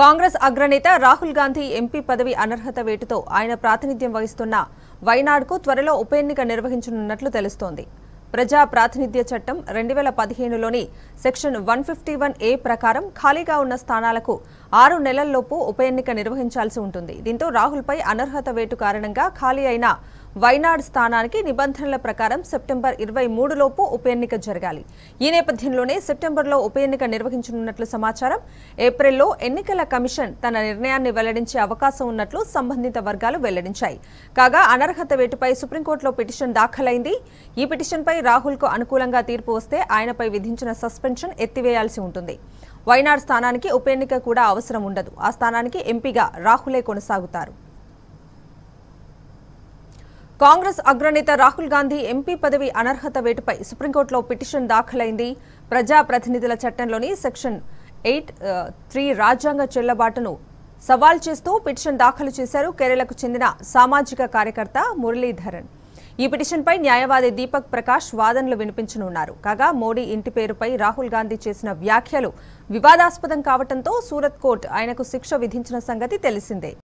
కాంగ్రెస్ అగ్రనేత రాహుల్ గాంధీ ఎంపీ పదవి అనర్హత వేటుతో ఆయన ప్రాతినిధ్యం వహిస్తున్న వైనాడ్కు త్వరలో ఉప ఎన్నిక నిర్వహించనున్నట్లు తెలుస్తోంది ప్రజా ప్రాతినిధ్య చట్టం రెండు వేల పదిహేనులోని section one fifty one A ప్రకారం ఖాళీగా ఉన్న స్థానాలకు ఆరు నెలల్లోపు ఉప ఎన్నిక నిర్వహించాల్సి ఉంటుంది దీంతో రాహుల్పై అనర్హత వేటు కారణంగా ఖాళీ అయిన వైనాడ్ స్థానానికి నిబంధనల ప్రకారం సెప్టెంబర్ ఇరవై మూడులోపు ఉప ఎన్నిక జరగాలి ఈ నేపథ్యంలోనే సెప్టెంబర్లో ఉప ఎన్నిక నిర్వహించనున్నట్లు సమాచారం ఏప్రిల్లో ఎన్నికల కమిషన్ తన నిర్ణయాన్ని వెల్లడించే అవకాశం ఉన్నట్లు సంబంధిత వర్గాలు వెల్లడించాయి కాగా అనర్హత వేటుపై సుప్రీంకోర్టులో పిటిషన్ దాఖలైంది ఈ పిటిషన్పై రాహుల్కు అనుకూలంగా తీర్పు వస్తే ఆయనపై విధించిన సస్పెన్షన్ ఎత్తివేయాల్సి ఉంటుంది వైనాడ్ స్థానానికి ఉప ఎన్నిక కూడా అవసరం ఉండదు ఆ స్థానానికి ఎంపీగా రాహులే కొనసాగుతారు కాంగ్రెస్ అగ్రనేత రాహుల్ గాంధీ ఎంపీ పదవి అనర్హత వేటుపై సుప్రీంకోర్టులో పిటిషన్ దాఖలైంది ప్రజాప్రతినిధుల చట్టంలోని సెక్షన్ ఎయిట్ త్రీ రాజ్యాంగ చెల్లబాటును సవాల్ చేస్తూ పిటిషన్ దాఖలు చేశారు కేరళకు చెందిన సామాజిక కార్యకర్త మురళీధరన్ ఈ పిటిషన్పై న్యాయవాది దీపక్ ప్రకాష్ వాదనలు వినిపించనున్నారు కాగా మోడీ ఇంటి పేరుపై రాహుల్ గాంధీ చేసిన వ్యాఖ్యలు వివాదాస్పదం కావడంతో సూరత్ కోర్టు ఆయనకు శిక్ష విధించిన సంగతి తెలిసిందే